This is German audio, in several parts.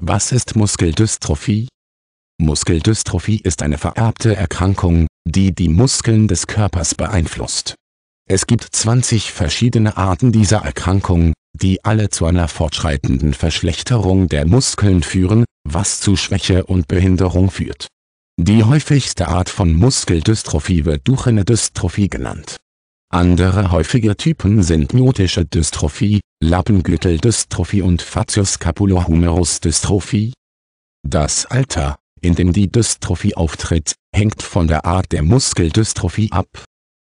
Was ist Muskeldystrophie? Muskeldystrophie ist eine vererbte Erkrankung, die die Muskeln des Körpers beeinflusst. Es gibt 20 verschiedene Arten dieser Erkrankung, die alle zu einer fortschreitenden Verschlechterung der Muskeln führen, was zu Schwäche und Behinderung führt. Die häufigste Art von Muskeldystrophie wird Duchenne Dystrophie genannt. Andere häufige Typen sind myotische Dystrophie, Lappengürteldystrophie und Fazioscapulohumerus Dystrophie. Das Alter, in dem die Dystrophie auftritt, hängt von der Art der Muskeldystrophie ab.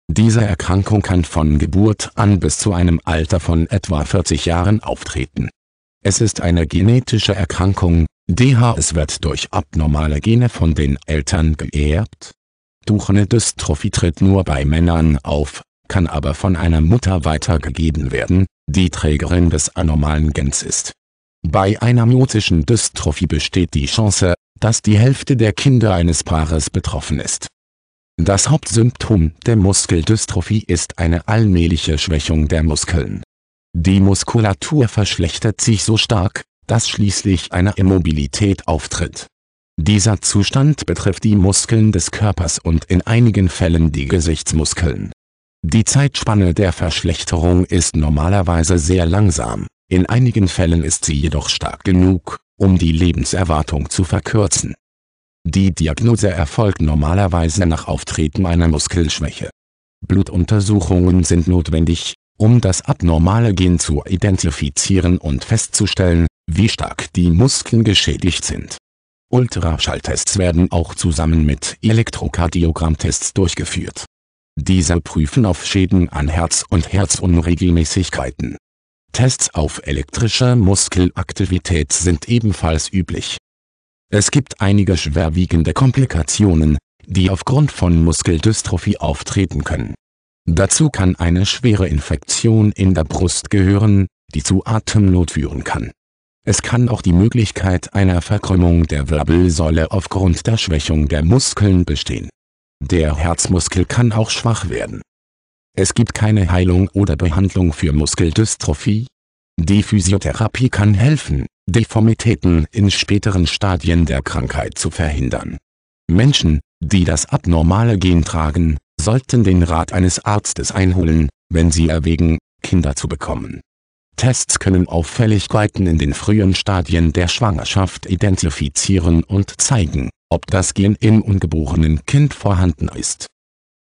Diese Erkrankung kann von Geburt an bis zu einem Alter von etwa 40 Jahren auftreten. Es ist eine genetische Erkrankung, DHS wird durch abnormale Gene von den Eltern geerbt. Duchene Dystrophie tritt nur bei Männern auf, kann aber von einer Mutter weitergegeben werden, die Trägerin des anormalen Gens ist. Bei einer myotischen Dystrophie besteht die Chance, dass die Hälfte der Kinder eines Paares betroffen ist. Das Hauptsymptom der Muskeldystrophie ist eine allmähliche Schwächung der Muskeln. Die Muskulatur verschlechtert sich so stark, dass schließlich eine Immobilität auftritt. Dieser Zustand betrifft die Muskeln des Körpers und in einigen Fällen die Gesichtsmuskeln. Die Zeitspanne der Verschlechterung ist normalerweise sehr langsam, in einigen Fällen ist sie jedoch stark genug, um die Lebenserwartung zu verkürzen. Die Diagnose erfolgt normalerweise nach Auftreten einer Muskelschwäche. Blutuntersuchungen sind notwendig, um das abnormale Gen zu identifizieren und festzustellen, wie stark die Muskeln geschädigt sind. Ultraschalltests werden auch zusammen mit Elektrokardiogrammtests durchgeführt diese prüfen auf Schäden an Herz und Herzunregelmäßigkeiten. Tests auf elektrische Muskelaktivität sind ebenfalls üblich. Es gibt einige schwerwiegende Komplikationen, die aufgrund von Muskeldystrophie auftreten können. Dazu kann eine schwere Infektion in der Brust gehören, die zu Atemnot führen kann. Es kann auch die Möglichkeit einer Verkrümmung der Wirbelsäule aufgrund der Schwächung der Muskeln bestehen der Herzmuskel kann auch schwach werden. Es gibt keine Heilung oder Behandlung für Muskeldystrophie. Die Physiotherapie kann helfen, Deformitäten in späteren Stadien der Krankheit zu verhindern. Menschen, die das abnormale Gen tragen, sollten den Rat eines Arztes einholen, wenn sie erwägen, Kinder zu bekommen. Tests können Auffälligkeiten in den frühen Stadien der Schwangerschaft identifizieren und zeigen, ob das Gen im ungeborenen Kind vorhanden ist